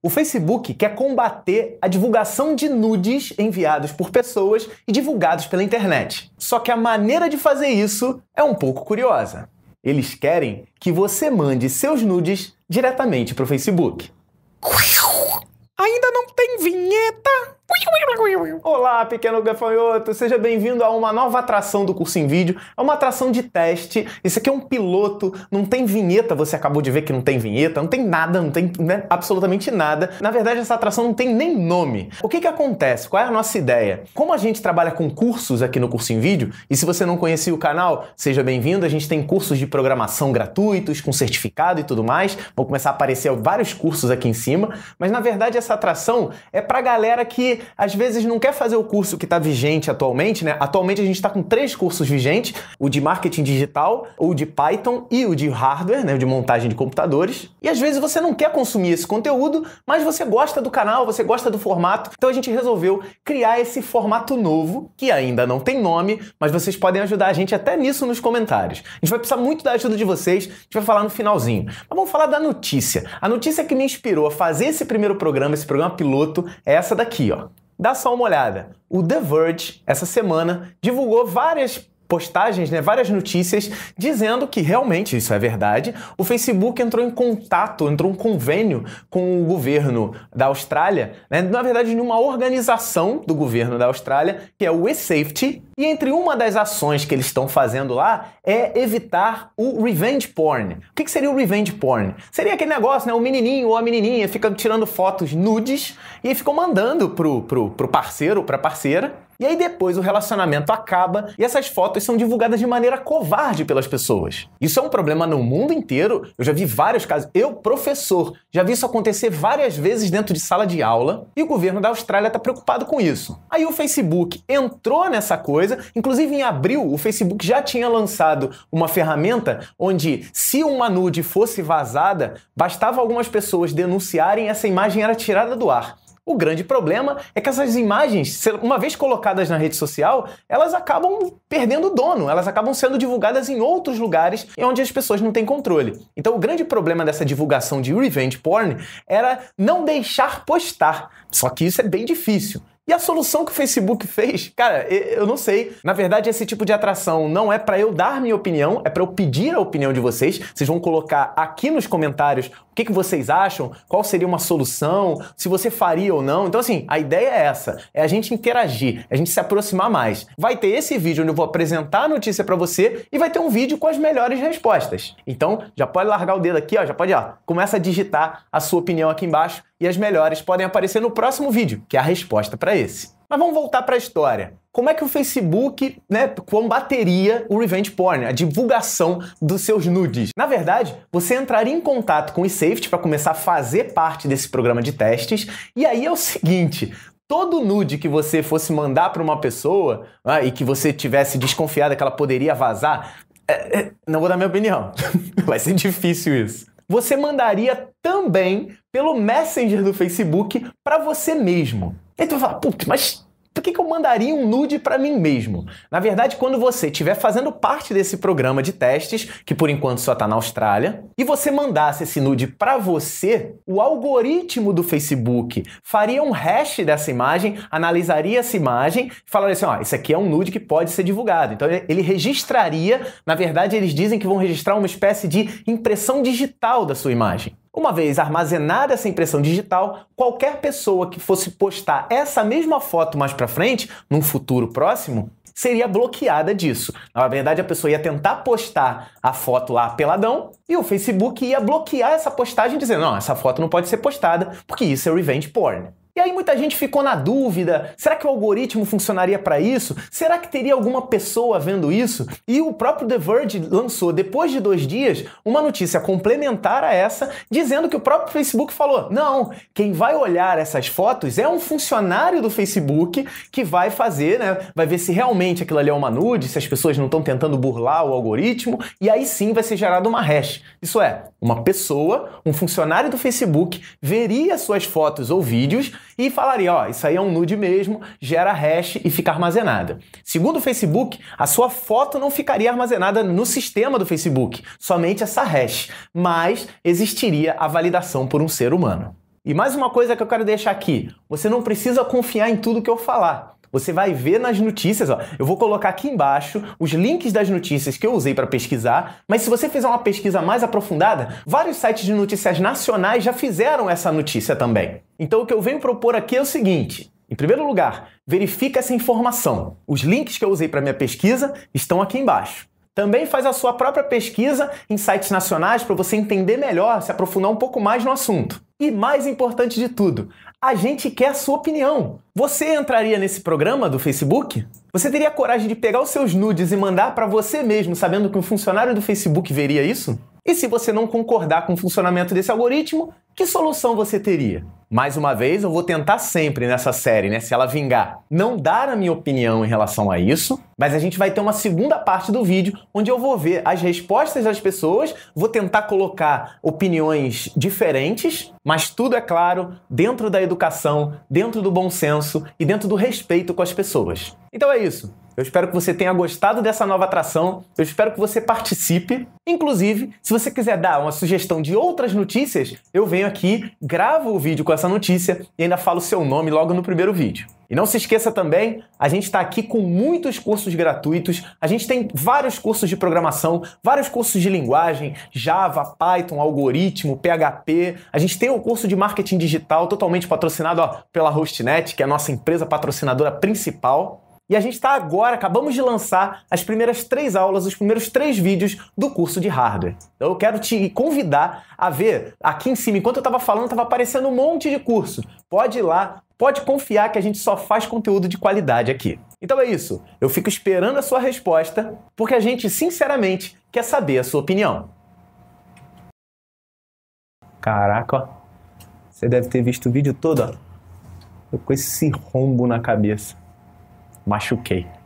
O Facebook quer combater a divulgação de nudes enviados por pessoas e divulgados pela internet. Só que a maneira de fazer isso é um pouco curiosa. Eles querem que você mande seus nudes diretamente para o Facebook. Ainda não tem vinheta? Olá, pequeno gafanhoto! Seja bem-vindo a uma nova atração do curso em vídeo. É uma atração de teste. Isso aqui é um piloto, não tem vinheta. Você acabou de ver que não tem vinheta, não tem nada, não tem né, absolutamente nada. Na verdade, essa atração não tem nem nome. O que, que acontece? Qual é a nossa ideia? Como a gente trabalha com cursos aqui no curso em vídeo, e se você não conhecia o canal, seja bem-vindo. A gente tem cursos de programação gratuitos, com certificado e tudo mais. Vou começar a aparecer vários cursos aqui em cima. Mas na verdade, essa atração é pra galera que às vezes não quer fazer o curso que está vigente atualmente, né? Atualmente a gente está com três cursos vigentes: o de marketing digital, o de Python e o de hardware, né? O de montagem de computadores. E às vezes você não quer consumir esse conteúdo, mas você gosta do canal, você gosta do formato. Então a gente resolveu criar esse formato novo, que ainda não tem nome, mas vocês podem ajudar a gente até nisso nos comentários. A gente vai precisar muito da ajuda de vocês, a gente vai falar no finalzinho. Mas vamos falar da notícia. A notícia que me inspirou a fazer esse primeiro programa, esse programa piloto, é essa daqui, ó. Dá só uma olhada. O The Verge, essa semana, divulgou várias postagens, né, várias notícias dizendo que realmente isso é verdade. O Facebook entrou em contato, entrou em convênio com o governo da Austrália, né, na verdade, numa organização do governo da Austrália, que é o eSafety, e entre uma das ações que eles estão fazendo lá é evitar o revenge porn. O que, que seria o revenge porn? Seria aquele negócio, né, o menininho ou a menininha fica tirando fotos nudes e ficam mandando pro, pro, pro parceiro, pra parceira, e aí depois o relacionamento acaba e essas fotos são divulgadas de maneira covarde pelas pessoas. Isso é um problema no mundo inteiro. Eu já vi vários casos. Eu, professor, já vi isso acontecer várias vezes dentro de sala de aula e o governo da Austrália está preocupado com isso. Aí o Facebook entrou nessa coisa, inclusive em abril o Facebook já tinha lançado uma ferramenta onde se uma nude fosse vazada, bastava algumas pessoas denunciarem essa imagem era tirada do ar. O grande problema é que essas imagens, uma vez colocadas na rede social, elas acabam perdendo o dono, elas acabam sendo divulgadas em outros lugares onde as pessoas não têm controle. Então o grande problema dessa divulgação de revenge porn era não deixar postar. Só que isso é bem difícil. E a solução que o Facebook fez, cara, eu não sei. Na verdade, esse tipo de atração não é para eu dar minha opinião, é para eu pedir a opinião de vocês. Vocês vão colocar aqui nos comentários que, que vocês acham? Qual seria uma solução? Se você faria ou não? Então, assim, a ideia é essa: é a gente interagir, é a gente se aproximar mais. Vai ter esse vídeo onde eu vou apresentar a notícia para você e vai ter um vídeo com as melhores respostas. Então, já pode largar o dedo aqui, ó, já pode, ó, começa a digitar a sua opinião aqui embaixo e as melhores podem aparecer no próximo vídeo, que é a resposta para esse. Mas vamos voltar para a história como é que o Facebook, né, combateria o revenge porn, a divulgação dos seus nudes? Na verdade, você entraria em contato com o eSafety para começar a fazer parte desse programa de testes, e aí é o seguinte, todo nude que você fosse mandar para uma pessoa né, e que você tivesse desconfiado que ela poderia vazar, é, é, não vou dar minha opinião, vai ser difícil isso. Você mandaria também pelo Messenger do Facebook para você mesmo. Aí tu vai falar, putz, mas por que, que eu mandaria um nude para mim mesmo? Na verdade, quando você estiver fazendo parte desse programa de testes, que por enquanto só está na Austrália, e você mandasse esse nude para você, o algoritmo do Facebook faria um hash dessa imagem, analisaria essa imagem e falaria assim: ó, isso aqui é um nude que pode ser divulgado. Então ele registraria, na verdade, eles dizem que vão registrar uma espécie de impressão digital da sua imagem. Uma vez armazenada essa impressão digital, qualquer pessoa que fosse postar essa mesma foto mais para frente, num futuro próximo, seria bloqueada disso. Na verdade, a pessoa ia tentar postar a foto lá peladão e o Facebook ia bloquear essa postagem dizendo: "Não, essa foto não pode ser postada, porque isso é revenge porn". E aí muita gente ficou na dúvida: será que o algoritmo funcionaria para isso? Será que teria alguma pessoa vendo isso? E o próprio The Verge lançou, depois de dois dias, uma notícia complementar a essa, dizendo que o próprio Facebook falou: não, quem vai olhar essas fotos é um funcionário do Facebook que vai fazer, né? Vai ver se realmente aquilo ali é uma nude, se as pessoas não estão tentando burlar o algoritmo, e aí sim vai ser gerada uma hash. Isso é, uma pessoa, um funcionário do Facebook, veria suas fotos ou vídeos e falaria, ó, isso aí é um nude mesmo, gera hash e fica armazenada. Segundo o Facebook, a sua foto não ficaria armazenada no sistema do Facebook, somente essa hash, mas existiria a validação por um ser humano. E mais uma coisa que eu quero deixar aqui: você não precisa confiar em tudo que eu falar. Você vai ver nas notícias, ó. Eu vou colocar aqui embaixo os links das notícias que eu usei para pesquisar, mas se você fizer uma pesquisa mais aprofundada, vários sites de notícias nacionais já fizeram essa notícia também. Então o que eu venho propor aqui é o seguinte: em primeiro lugar, verifica essa informação. Os links que eu usei para minha pesquisa estão aqui embaixo. Também faz a sua própria pesquisa em sites nacionais para você entender melhor, se aprofundar um pouco mais no assunto. E mais importante de tudo, a gente quer a sua opinião. Você entraria nesse programa do Facebook? Você teria coragem de pegar os seus nudes e mandar para você mesmo, sabendo que um funcionário do Facebook veria isso? E se você não concordar com o funcionamento desse algoritmo, que solução você teria? Mais uma vez, eu vou tentar sempre nessa série, né? Se ela vingar, não dar a minha opinião em relação a isso, mas a gente vai ter uma segunda parte do vídeo onde eu vou ver as respostas das pessoas, vou tentar colocar opiniões diferentes, mas tudo é claro dentro da educação, dentro do bom senso e dentro do respeito com as pessoas. Então é isso. Eu espero que você tenha gostado dessa nova atração. Eu espero que você participe. Inclusive, se você quiser dar uma sugestão de outras notícias, eu venho aqui, gravo o vídeo com essa notícia e ainda falo seu nome logo no primeiro vídeo. E não se esqueça também, a gente está aqui com muitos cursos gratuitos. A gente tem vários cursos de programação, vários cursos de linguagem, Java, Python, algoritmo, PHP. A gente tem um curso de marketing digital totalmente patrocinado ó, pela Hostnet, que é a nossa empresa patrocinadora principal. E a gente está agora, acabamos de lançar as primeiras três aulas, os primeiros três vídeos do curso de hardware. Então eu quero te convidar a ver aqui em cima. Enquanto eu estava falando, estava aparecendo um monte de curso. Pode ir lá, pode confiar que a gente só faz conteúdo de qualidade aqui. Então é isso. Eu fico esperando a sua resposta, porque a gente, sinceramente, quer saber a sua opinião. Caraca, ó. Você deve ter visto o vídeo todo, ó. com esse rombo na cabeça machuquei.